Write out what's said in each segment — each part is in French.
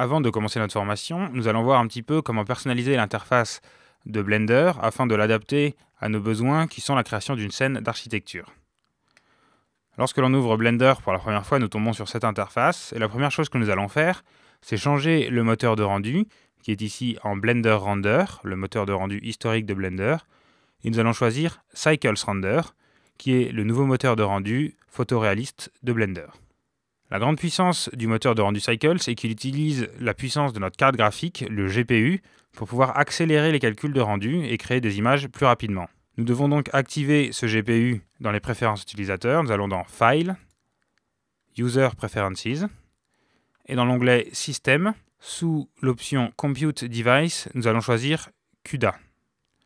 Avant de commencer notre formation, nous allons voir un petit peu comment personnaliser l'interface de Blender afin de l'adapter à nos besoins qui sont la création d'une scène d'architecture. Lorsque l'on ouvre Blender pour la première fois, nous tombons sur cette interface et la première chose que nous allons faire, c'est changer le moteur de rendu qui est ici en Blender Render, le moteur de rendu historique de Blender, et nous allons choisir Cycles Render qui est le nouveau moteur de rendu photoréaliste de Blender. La grande puissance du moteur de rendu cycle, c'est qu'il utilise la puissance de notre carte graphique, le GPU, pour pouvoir accélérer les calculs de rendu et créer des images plus rapidement. Nous devons donc activer ce GPU dans les préférences utilisateurs. Nous allons dans File, User Preferences, et dans l'onglet System, sous l'option Compute Device, nous allons choisir CUDA.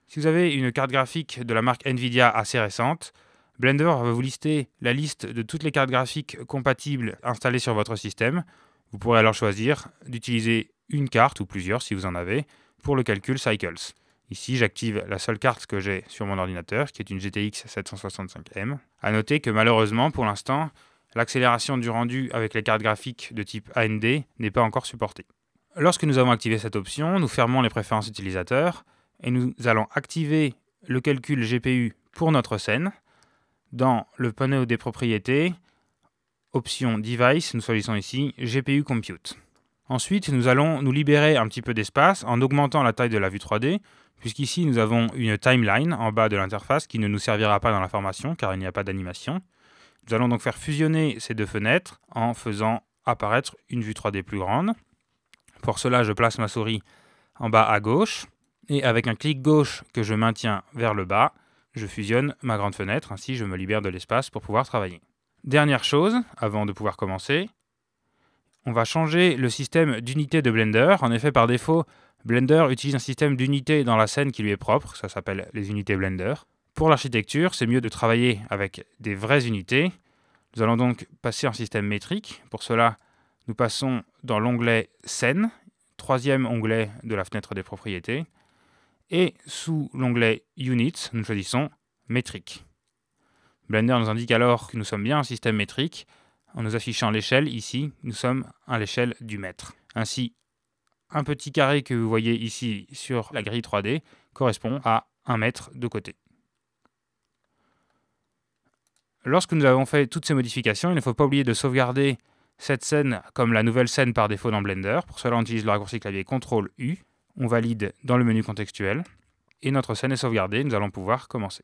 Si vous avez une carte graphique de la marque Nvidia assez récente, Blender va vous lister la liste de toutes les cartes graphiques compatibles installées sur votre système. Vous pourrez alors choisir d'utiliser une carte ou plusieurs si vous en avez pour le calcul Cycles. Ici, j'active la seule carte que j'ai sur mon ordinateur, qui est une GTX 765M. A noter que malheureusement, pour l'instant, l'accélération du rendu avec les cartes graphiques de type AMD n'est pas encore supportée. Lorsque nous avons activé cette option, nous fermons les préférences utilisateurs et nous allons activer le calcul GPU pour notre scène dans le panneau des propriétés, option Device, nous choisissons ici GPU Compute. Ensuite, nous allons nous libérer un petit peu d'espace en augmentant la taille de la vue 3D, puisqu'ici nous avons une timeline en bas de l'interface qui ne nous servira pas dans la formation car il n'y a pas d'animation. Nous allons donc faire fusionner ces deux fenêtres en faisant apparaître une vue 3D plus grande. Pour cela, je place ma souris en bas à gauche et avec un clic gauche que je maintiens vers le bas, je fusionne ma grande fenêtre, ainsi je me libère de l'espace pour pouvoir travailler. Dernière chose, avant de pouvoir commencer, on va changer le système d'unité de Blender. En effet, par défaut, Blender utilise un système d'unités dans la scène qui lui est propre, ça s'appelle les unités Blender. Pour l'architecture, c'est mieux de travailler avec des vraies unités. Nous allons donc passer en système métrique. Pour cela, nous passons dans l'onglet Scène, troisième onglet de la fenêtre des propriétés, et sous l'onglet Units, nous choisissons métrique. Blender nous indique alors que nous sommes bien un système métrique. En nous affichant l'échelle ici, nous sommes à l'échelle du mètre. Ainsi, un petit carré que vous voyez ici sur la grille 3D correspond à un mètre de côté. Lorsque nous avons fait toutes ces modifications, il ne faut pas oublier de sauvegarder cette scène comme la nouvelle scène par défaut dans Blender. Pour cela, on utilise le raccourci clavier CTRL-U on valide dans le menu contextuel et notre scène est sauvegardée, nous allons pouvoir commencer.